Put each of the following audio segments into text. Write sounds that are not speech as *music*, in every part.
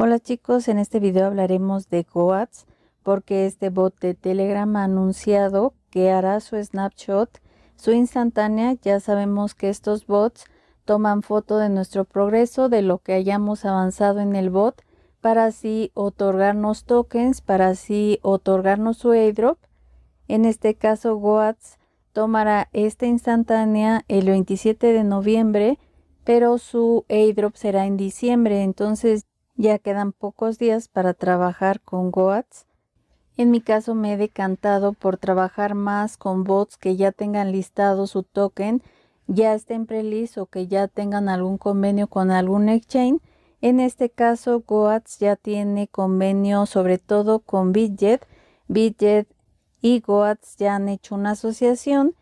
Hola chicos, en este video hablaremos de GOATS porque este bot de Telegram ha anunciado que hará su snapshot, su instantánea. Ya sabemos que estos bots toman foto de nuestro progreso, de lo que hayamos avanzado en el bot, para así otorgarnos tokens, para así otorgarnos su airdrop. En este caso, Goats tomará esta instantánea el 27 de noviembre, pero su airdrop será en diciembre. Entonces ya quedan pocos días para trabajar con GOATS. En mi caso me he decantado por trabajar más con bots que ya tengan listado su token, ya estén en o que ya tengan algún convenio con algún exchange. En este caso, GOATS ya tiene convenio sobre todo con Bitget. Bitget y GOATS ya han hecho una asociación.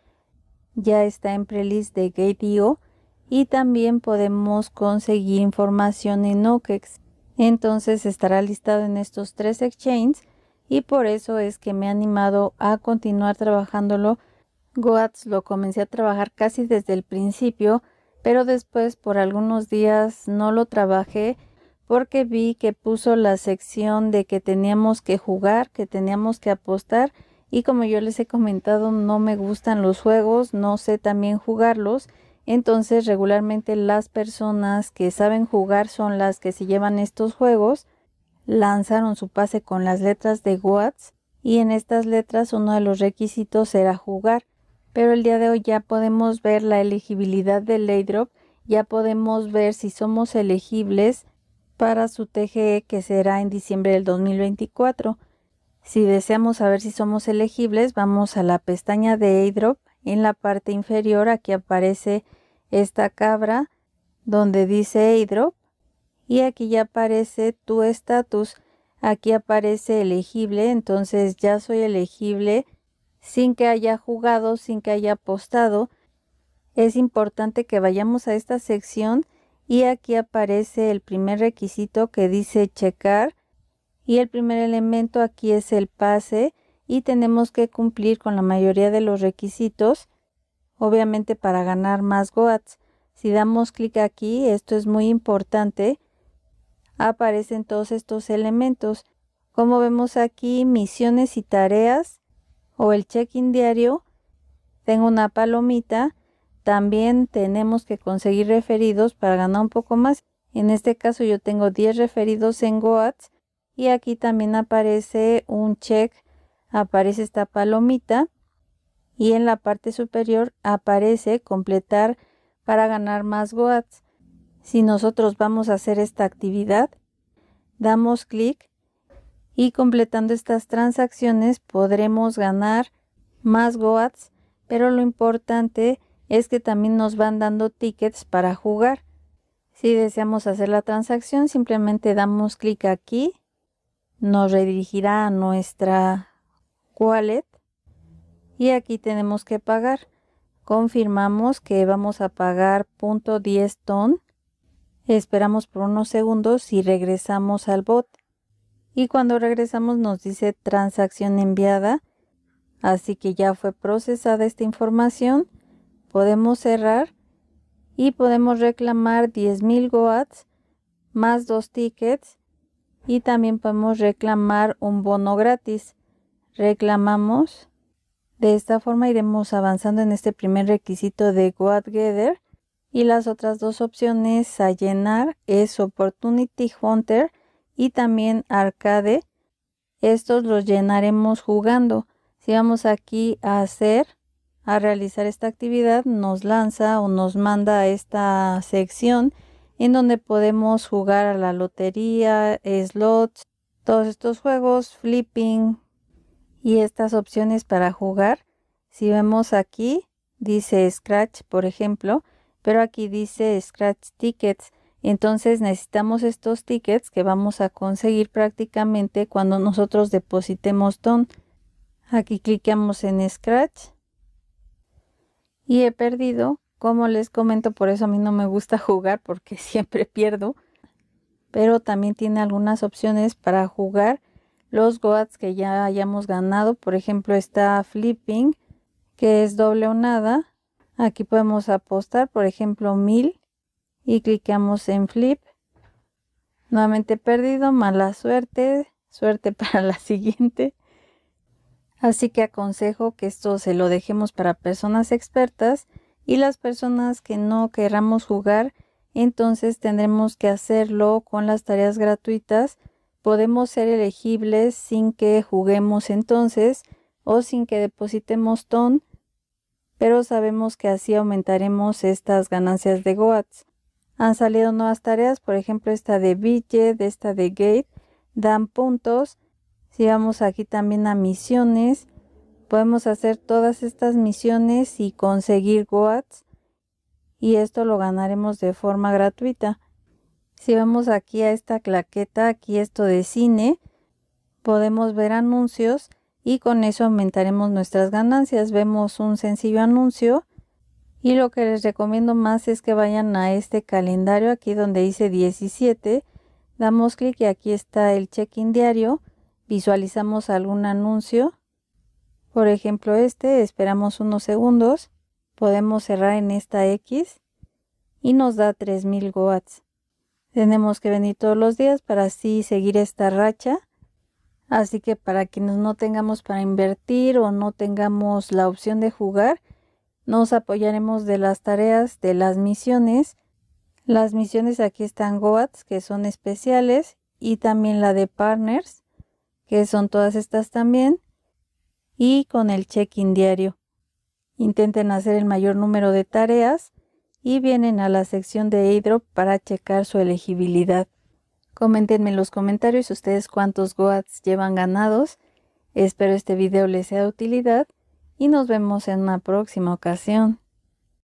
Ya está en prelist de Gate.io y también podemos conseguir información en OKEX entonces estará listado en estos tres exchanges y por eso es que me he animado a continuar trabajándolo. Goats lo comencé a trabajar casi desde el principio, pero después por algunos días no lo trabajé porque vi que puso la sección de que teníamos que jugar, que teníamos que apostar y como yo les he comentado no me gustan los juegos, no sé también jugarlos entonces, regularmente las personas que saben jugar son las que se llevan estos juegos. Lanzaron su pase con las letras de Watts y en estas letras uno de los requisitos era jugar. Pero el día de hoy ya podemos ver la elegibilidad del Laydrop, ya podemos ver si somos elegibles para su TGE que será en diciembre del 2024. Si deseamos saber si somos elegibles, vamos a la pestaña de AirDrop. En la parte inferior aquí aparece esta cabra donde dice aidrop y aquí ya aparece tu estatus, aquí aparece elegible, entonces ya soy elegible sin que haya jugado, sin que haya apostado. Es importante que vayamos a esta sección y aquí aparece el primer requisito que dice checar y el primer elemento aquí es el pase y tenemos que cumplir con la mayoría de los requisitos obviamente para ganar más GOATS. Si damos clic aquí, esto es muy importante, aparecen todos estos elementos. Como vemos aquí, misiones y tareas o el check-in diario, tengo una palomita, también tenemos que conseguir referidos para ganar un poco más. En este caso yo tengo 10 referidos en GOATS y aquí también aparece un check, aparece esta palomita y en la parte superior aparece completar para ganar más GOATS. Si nosotros vamos a hacer esta actividad, damos clic y completando estas transacciones podremos ganar más GOATS. pero lo importante es que también nos van dando tickets para jugar. Si deseamos hacer la transacción, simplemente damos clic aquí, nos redirigirá a nuestra wallet y aquí tenemos que pagar. Confirmamos que vamos a pagar .10 ton. Esperamos por unos segundos y regresamos al bot. Y cuando regresamos nos dice transacción enviada. Así que ya fue procesada esta información. Podemos cerrar y podemos reclamar 10.000 GOATs más dos tickets y también podemos reclamar un bono gratis. Reclamamos de esta forma iremos avanzando en este primer requisito de gather y las otras dos opciones a llenar es Opportunity Hunter y también Arcade. Estos los llenaremos jugando. Si vamos aquí a hacer, a realizar esta actividad, nos lanza o nos manda a esta sección en donde podemos jugar a la lotería, slots, todos estos juegos, flipping, y estas opciones para jugar. Si vemos aquí, dice Scratch, por ejemplo, pero aquí dice Scratch Tickets. Entonces necesitamos estos tickets que vamos a conseguir prácticamente cuando nosotros depositemos ton. Aquí clicamos en Scratch. Y he perdido, como les comento, por eso a mí no me gusta *laughs* jugar porque siempre pierdo. Pero también tiene algunas opciones para jugar los GOATs que ya hayamos ganado. Por ejemplo, está flipping, que es doble o nada. Aquí podemos apostar, por ejemplo, 1000 y clicamos en flip. Nuevamente perdido, mala suerte, suerte *laughs* para la siguiente. Así que aconsejo que esto se lo dejemos para personas expertas y las personas que no queramos jugar, entonces tendremos que hacerlo con las tareas gratuitas podemos ser elegibles sin que juguemos entonces o sin que depositemos TON, pero sabemos que así aumentaremos estas ganancias de GOATS. Han salido nuevas tareas, por ejemplo esta de Bidget, esta de Gate, dan puntos. Si vamos aquí también a misiones, podemos hacer todas estas misiones y conseguir GOATS y esto lo ganaremos de forma gratuita. Si vamos aquí a esta claqueta, aquí esto de cine, podemos ver anuncios y con eso aumentaremos nuestras ganancias. Vemos un sencillo anuncio y lo que les recomiendo más es que vayan a este calendario aquí donde dice 17. Damos clic y aquí está el check-in diario. Visualizamos algún anuncio. Por ejemplo este, esperamos unos segundos. Podemos cerrar en esta X y nos da 3000 watts. Tenemos que venir todos los días para así seguir esta racha. Así que para quienes no tengamos para invertir o no tengamos la opción de jugar, nos apoyaremos de las tareas de las misiones. Las misiones aquí están GOATs, que son especiales, y también la de Partners, que son todas estas también, y con el check-in diario. Intenten hacer el mayor número de tareas y vienen a la sección de AirDrop para checar su elegibilidad. Coméntenme en los comentarios ustedes cuántos GOATs llevan ganados. Espero este video les sea de utilidad y nos vemos en una próxima ocasión.